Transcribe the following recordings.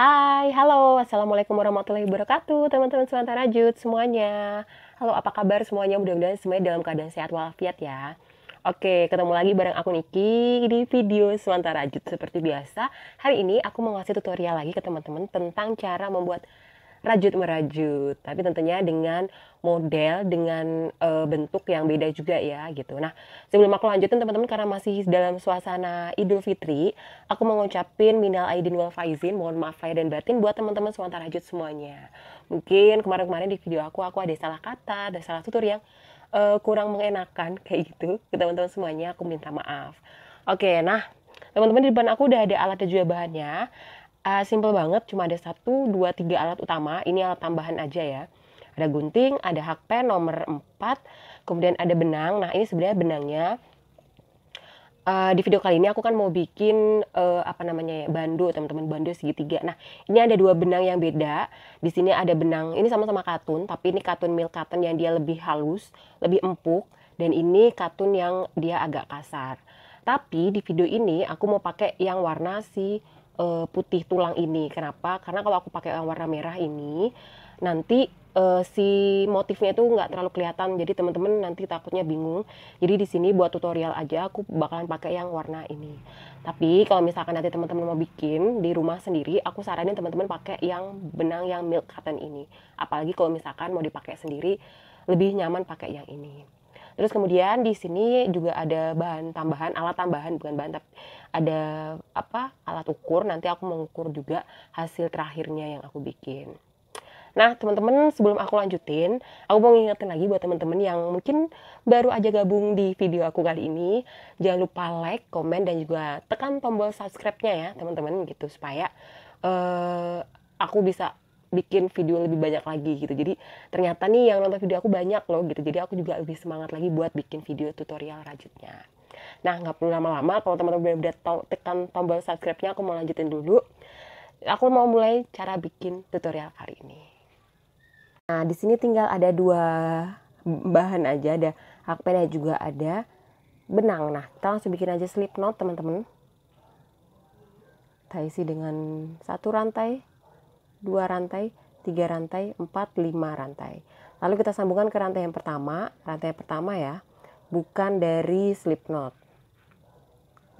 Hai, halo, Assalamualaikum warahmatullahi wabarakatuh Teman-teman Semantara Rajut semuanya Halo, apa kabar semuanya? Mudah-mudahan semuanya dalam keadaan sehat walafiat ya Oke, ketemu lagi bareng aku Niki di video Semantara Rajut Seperti biasa, hari ini aku mau ngasih tutorial lagi ke teman-teman tentang cara membuat rajut merajut tapi tentunya dengan model dengan e, bentuk yang beda juga ya gitu nah sebelum aku lanjutin teman-teman karena masih dalam suasana Idul Fitri aku mau ngucapin minal aidin wal faizin mohon maaf lahir dan batin buat teman-teman semuanya rajut semuanya mungkin kemarin-kemarin di video aku aku ada salah kata ada salah tutur yang e, kurang mengenakan kayak gitu ke teman-teman semuanya aku minta maaf oke nah teman-teman di depan aku udah ada alat dan juga bahannya uh, ah, simple banget cuma ada satu dua tiga alat utama ini alat tambahan aja ya ada gunting ada hakpen nomor 4 kemudian ada benang nah ini sebenarnya benangnya Uh, di video kali ini aku kan mau bikin uh, apa namanya ya bando teman-teman bando segitiga. Nah ini ada dua benang yang beda. Di sini ada benang ini sama-sama katun tapi ini katun milk cotton yang dia lebih halus, lebih empuk dan ini katun yang dia agak kasar. Tapi di video ini aku mau pakai yang warna si uh, putih tulang ini. Kenapa? Karena kalau aku pakai yang warna merah ini, nanti uh, si motifnya itu nggak terlalu kelihatan. Jadi teman-teman nanti takutnya bingung. Jadi di sini buat tutorial aja aku bakalan pakai yang warna ini. Tapi kalau misalkan nanti teman-teman mau bikin di rumah sendiri, aku saranin teman-teman pakai yang benang yang milk cotton ini. Apalagi kalau misalkan mau dipakai sendiri, lebih nyaman pakai yang ini. Terus kemudian di sini juga ada bahan tambahan, alat tambahan bukan bahan tapi ada apa? alat ukur. Nanti aku mengukur juga hasil terakhirnya yang aku bikin. Nah, teman-teman, sebelum aku lanjutin, aku mau ngingetin lagi buat teman-teman yang mungkin baru aja gabung di video aku kali ini. Jangan lupa like, komen, dan juga tekan tombol subscribe-nya ya, teman-teman, gitu, supaya uh, aku bisa bikin video lebih banyak lagi gitu jadi ternyata nih yang nonton video aku banyak loh gitu jadi aku juga lebih semangat lagi buat bikin video tutorial rajutnya nah nggak perlu lama-lama kalau teman-teman udah tekan tombol subscribe-nya aku mau lanjutin dulu aku mau mulai cara bikin tutorial kali ini nah di sini tinggal ada dua bahan aja ada hakpen dan juga ada benang nah kita langsung bikin aja slip knot teman-teman kita isi dengan satu rantai 2 rantai, 3 rantai, 4, 5 rantai. Lalu kita sambungkan ke rantai yang pertama, rantai yang pertama ya, bukan dari slip knot.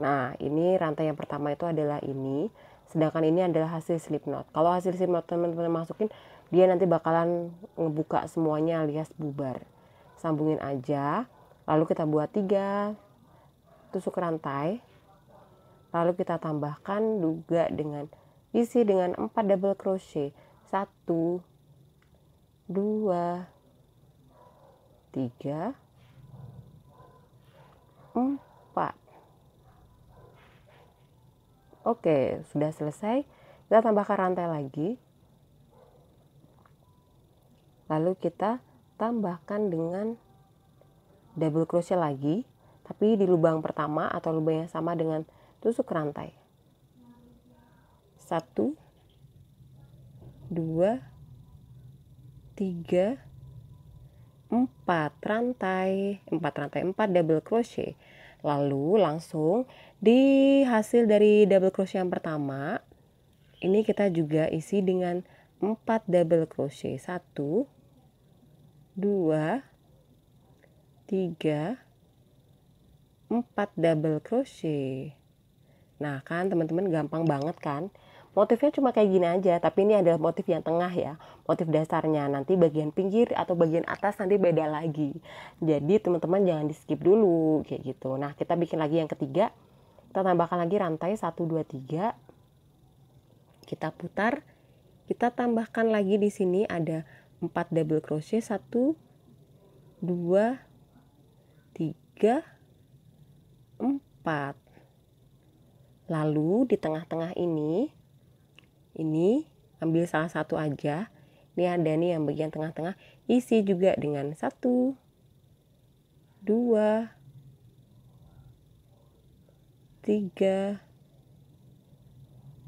Nah, ini rantai yang pertama itu adalah ini, sedangkan ini adalah hasil slip knot. Kalau hasil slip knot teman-teman masukin, dia nanti bakalan ngebuka semuanya alias bubar. Sambungin aja, lalu kita buat 3 tusuk rantai, lalu kita tambahkan juga dengan isi dengan 4 double crochet 1 2 3 4 Oke, sudah selesai. Kita tambahkan rantai lagi. Lalu kita tambahkan dengan double crochet lagi, tapi di lubang pertama atau lubang yang sama dengan tusuk rantai satu dua tiga empat rantai empat rantai empat double crochet lalu langsung di hasil dari double crochet yang pertama ini kita juga isi dengan empat double crochet satu dua tiga empat double crochet nah kan teman-teman gampang banget kan motifnya cuma kayak gini aja tapi ini adalah motif yang tengah ya motif dasarnya nanti bagian pinggir atau bagian atas nanti beda lagi jadi teman-teman jangan di skip dulu kayak gitu nah kita bikin lagi yang ketiga kita tambahkan lagi rantai 1 2 3 kita putar kita tambahkan lagi di sini ada 4 double crochet 1 2 3 4 lalu di tengah-tengah ini ini ambil salah satu aja ini ada nih yang bagian tengah-tengah isi juga dengan satu dua tiga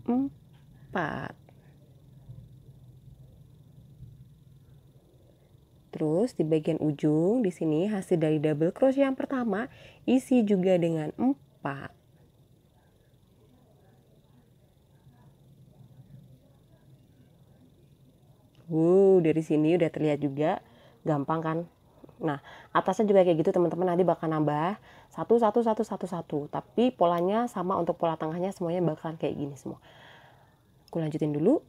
empat Terus di bagian ujung di sini hasil dari double crochet yang pertama isi juga dengan empat. Wuh, dari sini udah terlihat juga. Gampang kan? Nah, atasnya juga kayak gitu teman-teman. Nanti bakal nambah satu, satu, satu, satu, satu. Tapi polanya sama untuk pola tengahnya semuanya bakalan kayak gini semua. Aku lanjutin dulu.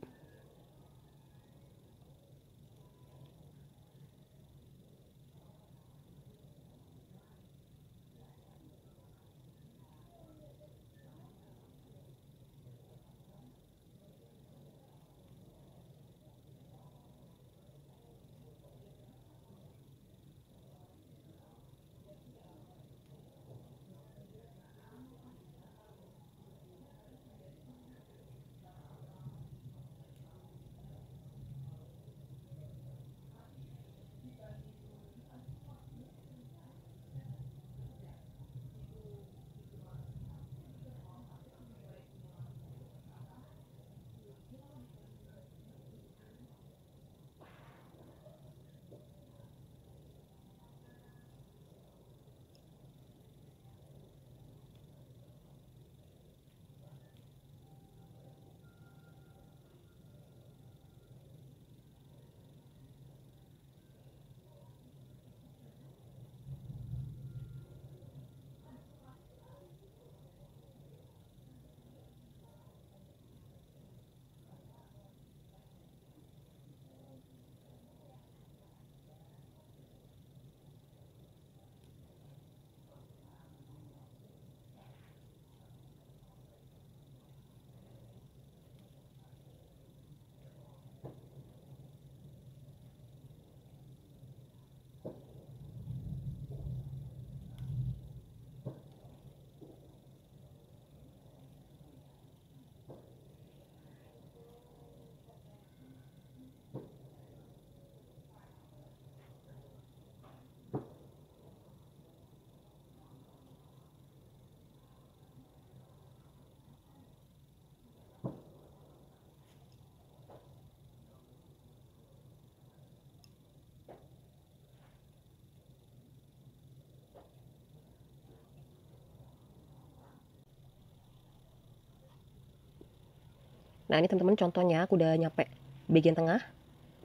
Nah ini teman-teman contohnya aku udah nyampe bagian tengah.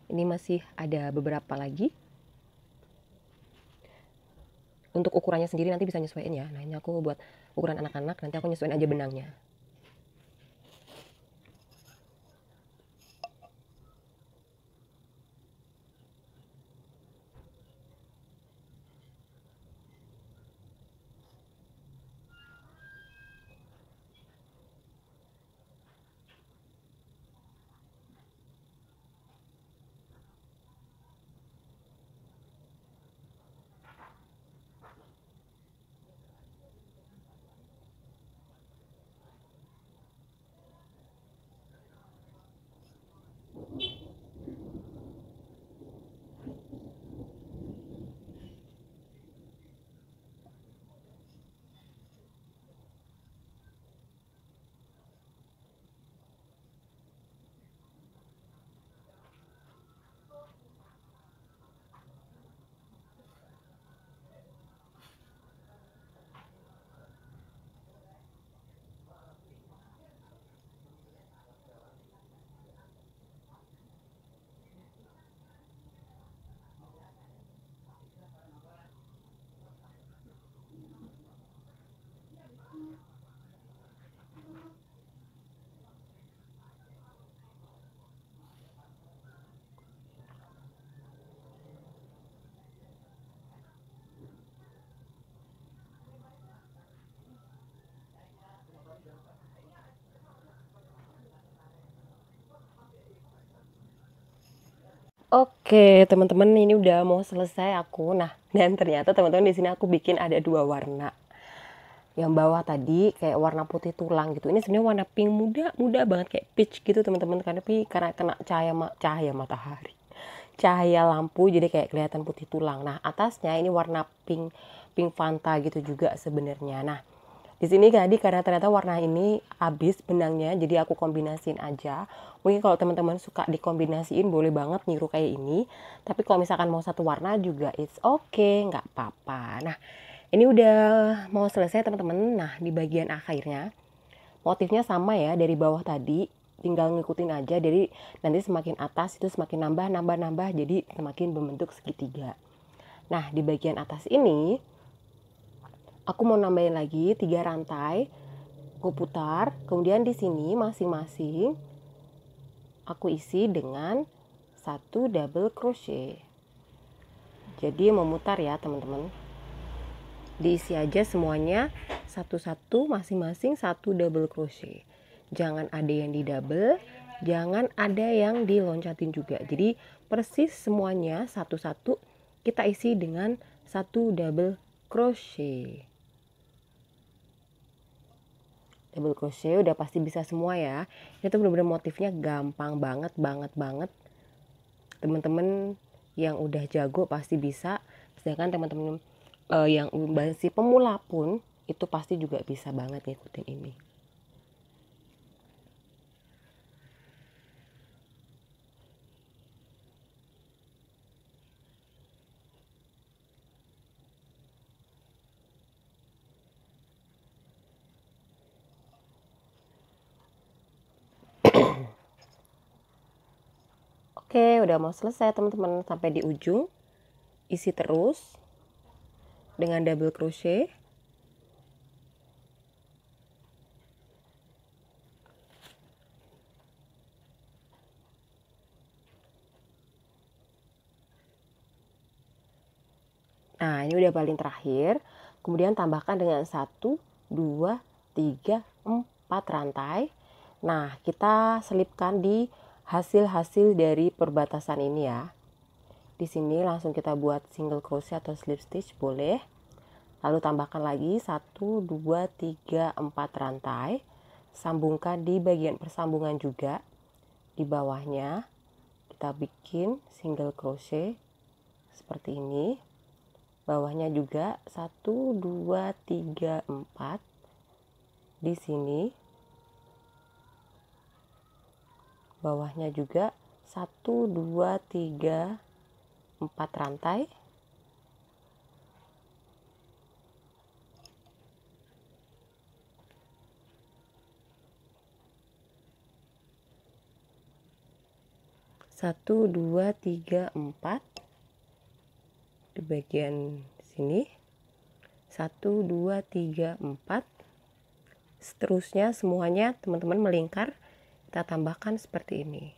Ini masih ada beberapa lagi. Untuk ukurannya sendiri nanti bisa nyesuaiin ya. Nah ini aku buat ukuran anak-anak nanti aku nyesuaiin aja benangnya. Oke, teman-teman, ini udah mau selesai aku. Nah, dan ternyata teman-teman di sini aku bikin ada dua warna. Yang bawah tadi kayak warna putih tulang gitu. Ini sebenarnya warna pink muda, muda banget kayak peach gitu, teman-teman. Karena karena kena cahaya cahaya matahari. Cahaya lampu jadi kayak kelihatan putih tulang. Nah, atasnya ini warna pink pink Fanta gitu juga sebenarnya. Nah, di sini tadi karena ternyata warna ini habis benangnya jadi aku kombinasiin aja mungkin kalau teman-teman suka dikombinasiin boleh banget niru kayak ini tapi kalau misalkan mau satu warna juga it's okay nggak apa-apa nah ini udah mau selesai teman-teman nah di bagian akhirnya motifnya sama ya dari bawah tadi tinggal ngikutin aja jadi nanti semakin atas itu semakin nambah nambah nambah jadi semakin membentuk segitiga nah di bagian atas ini aku mau nambahin lagi tiga rantai aku putar kemudian di sini masing-masing aku isi dengan satu double crochet jadi memutar ya teman-teman diisi aja semuanya satu-satu masing-masing satu double crochet jangan ada yang di double jangan ada yang diloncatin juga jadi persis semuanya satu-satu kita isi dengan satu double crochet double crochet udah pasti bisa semua ya itu bener-bener motifnya gampang banget banget banget teman-teman yang udah jago pasti bisa sedangkan teman-teman uh, eh, yang masih pemula pun itu pasti juga bisa banget ngikutin ini Oke, udah mau selesai teman-teman sampai di ujung. Isi terus dengan double crochet. Nah, ini udah paling terakhir. Kemudian tambahkan dengan 1, 2, 3, 4 rantai. Nah, kita selipkan di hasil-hasil dari perbatasan ini ya. Di sini langsung kita buat single crochet atau slip stitch boleh. Lalu tambahkan lagi 1 2 3 4 rantai. Sambungkan di bagian persambungan juga. Di bawahnya kita bikin single crochet seperti ini. Bawahnya juga 1 2 3 4. Di sini bawahnya juga 1 2 3 4 rantai satu dua tiga empat di bagian sini satu dua tiga empat seterusnya semuanya teman-teman melingkar kita tambahkan seperti ini.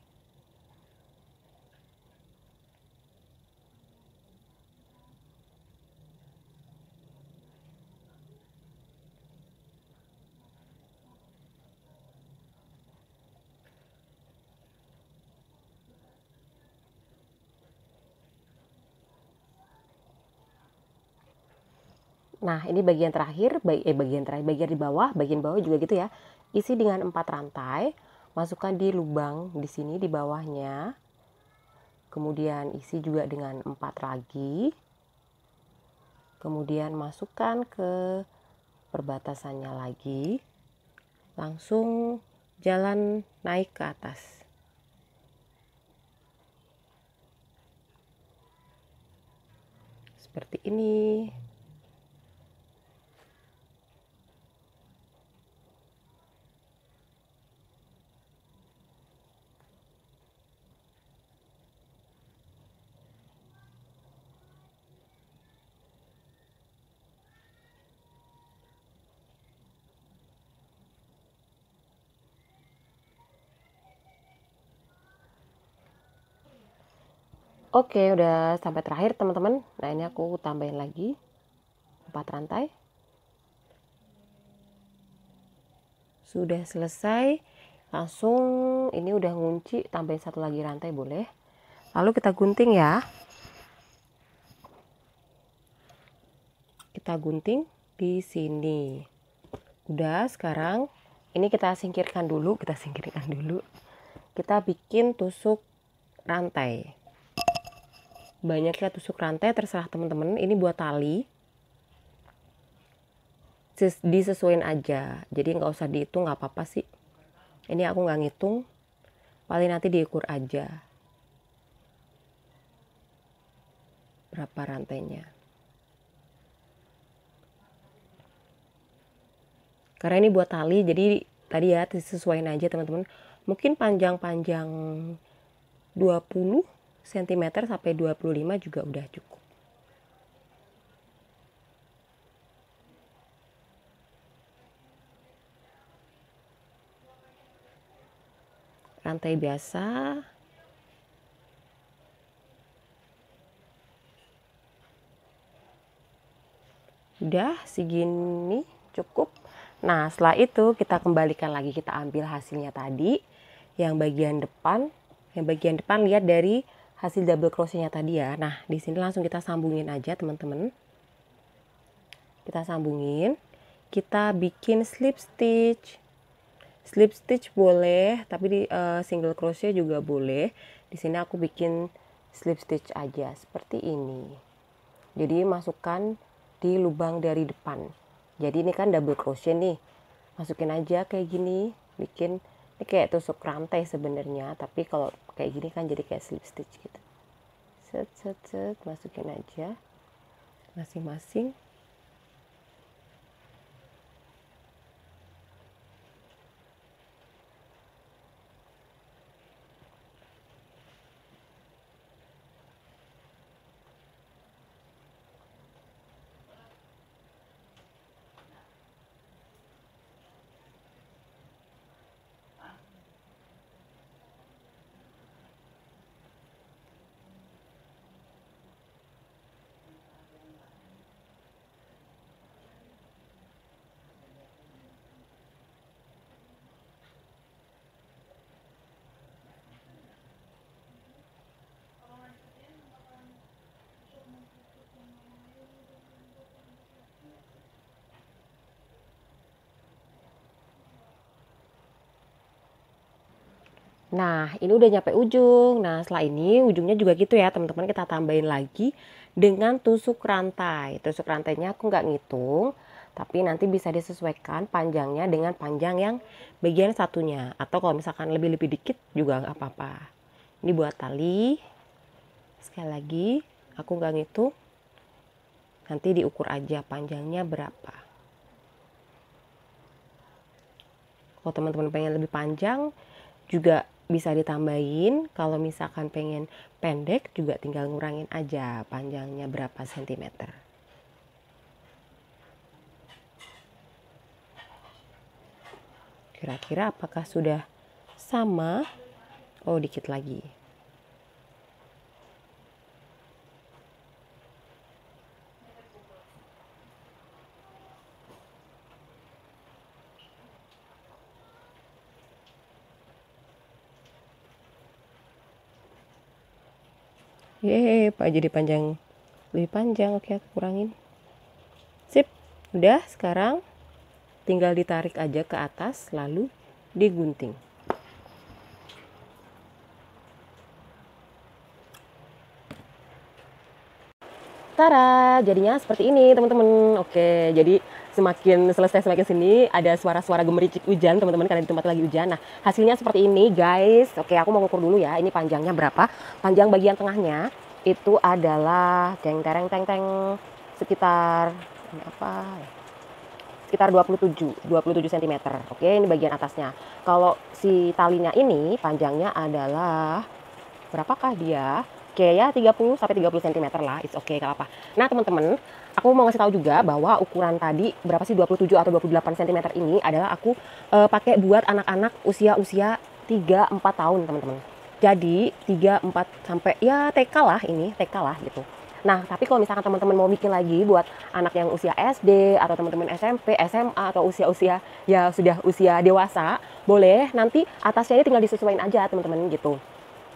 Nah, ini bagian terakhir, eh bagian terakhir, bagian di bawah, bagian bawah juga gitu ya. Isi dengan empat rantai masukkan di lubang di sini di bawahnya kemudian isi juga dengan empat lagi kemudian masukkan ke perbatasannya lagi langsung jalan naik ke atas seperti ini Oke, udah sampai terakhir teman-teman. Nah, ini aku tambahin lagi 4 rantai. Sudah selesai. Langsung ini udah ngunci, tambahin satu lagi rantai boleh. Lalu kita gunting ya. Kita gunting di sini. Udah, sekarang ini kita singkirkan dulu, kita singkirkan dulu. Kita bikin tusuk rantai banyak banyaknya tusuk rantai terserah teman-teman ini buat tali disesuaikan aja jadi nggak usah dihitung nggak apa-apa sih ini aku nggak ngitung paling nanti diukur aja berapa rantainya karena ini buat tali jadi tadi ya disesuaikan aja teman-teman mungkin panjang-panjang 20 cm sampai 25 juga udah cukup. Rantai biasa. Udah segini cukup. Nah, setelah itu kita kembalikan lagi kita ambil hasilnya tadi yang bagian depan. Yang bagian depan lihat dari hasil double crochetnya tadi ya. Nah, di sini langsung kita sambungin aja, teman-teman. Kita sambungin. Kita bikin slip stitch. Slip stitch boleh, tapi di uh, single crochet juga boleh. Di sini aku bikin slip stitch aja seperti ini. Jadi masukkan di lubang dari depan. Jadi ini kan double crochet nih. Masukin aja kayak gini, bikin ini kayak tusuk rantai sebenarnya, tapi kalau kayak gini kan jadi kayak slip stitch gitu set set set masukin aja masing-masing Nah, ini udah nyampe ujung. Nah, setelah ini ujungnya juga gitu ya, teman-teman. Kita tambahin lagi dengan tusuk rantai. Tusuk rantainya aku nggak ngitung, tapi nanti bisa disesuaikan panjangnya dengan panjang yang bagian satunya. Atau kalau misalkan lebih-lebih dikit juga nggak apa-apa. Ini buat tali. Sekali lagi, aku nggak ngitung. Nanti diukur aja panjangnya berapa. Kalau teman-teman pengen lebih panjang, juga bisa ditambahin kalau misalkan pengen pendek juga tinggal ngurangin aja panjangnya berapa sentimeter kira-kira apakah sudah sama oh dikit lagi Ye, Pak jadi panjang. Lebih panjang. Oke, aku kurangin. Sip. Udah, sekarang tinggal ditarik aja ke atas lalu digunting. Tara, jadinya seperti ini, teman-teman. Oke, jadi semakin selesai semakin sini ada suara-suara gemericik hujan teman-teman karena di tempat lagi hujan. Nah hasilnya seperti ini guys. Oke aku mau ngukur dulu ya. Ini panjangnya berapa? Panjang bagian tengahnya itu adalah teng tereng teng teng sekitar ini apa? sekitar 27 27 cm. Oke, ini bagian atasnya. Kalau si talinya ini panjangnya adalah berapakah dia? Oke ya 30 sampai 30 cm lah. It's okay, gak apa-apa. Nah, teman-teman, aku mau ngasih tahu juga bahwa ukuran tadi berapa sih 27 atau 28 cm ini adalah aku e, pakai buat anak-anak usia-usia 3 4 tahun, teman-teman. Jadi 3 4 sampai ya TK lah ini, TK lah gitu. Nah, tapi kalau misalkan teman-teman mau bikin lagi buat anak yang usia SD atau teman-teman SMP, SMA atau usia-usia ya sudah usia dewasa, boleh nanti atasnya ini tinggal disesuaikan aja teman-teman gitu.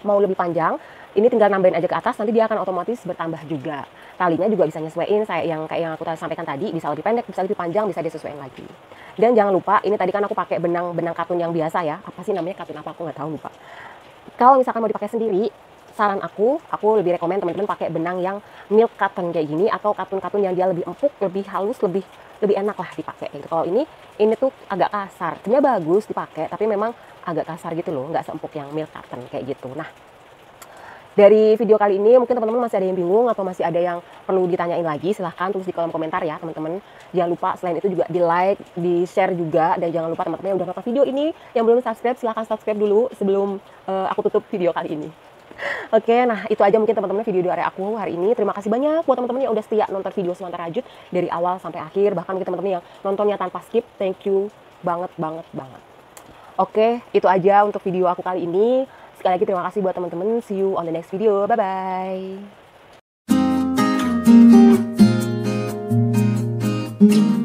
Mau lebih panjang ini tinggal nambahin aja ke atas nanti dia akan otomatis bertambah juga talinya juga bisa nyesuaiin saya yang kayak yang aku tadi sampaikan tadi bisa lebih pendek bisa lebih panjang bisa disesuaikan lagi dan jangan lupa ini tadi kan aku pakai benang benang katun yang biasa ya apa sih namanya katun apa aku nggak tahu lupa kalau misalkan mau dipakai sendiri saran aku, aku lebih rekomend teman-teman pakai benang yang milk katun kayak gini atau katun-katun yang dia lebih empuk, lebih halus, lebih lebih enak lah dipakai gitu. Kalau ini ini tuh agak kasar. Sebenarnya bagus dipakai tapi memang agak kasar gitu loh, nggak seempuk yang milk katun kayak gitu. Nah, dari video kali ini mungkin teman-teman masih ada yang bingung atau masih ada yang perlu ditanyain lagi, silahkan tulis di kolom komentar ya teman-teman. Jangan lupa selain itu juga di like, di share juga, dan jangan lupa teman-teman yang udah nonton video ini, yang belum subscribe silahkan subscribe dulu sebelum uh, aku tutup video kali ini. Oke, nah itu aja mungkin teman-teman video dari aku hari ini. Terima kasih banyak buat teman-teman yang udah setia nonton video Selantar Rajut dari awal sampai akhir. Bahkan mungkin teman-teman yang nontonnya tanpa skip, thank you banget, banget, banget. Oke, itu aja untuk video aku kali ini. Sekali lagi terima kasih buat teman-teman. See you on the next video. Bye-bye.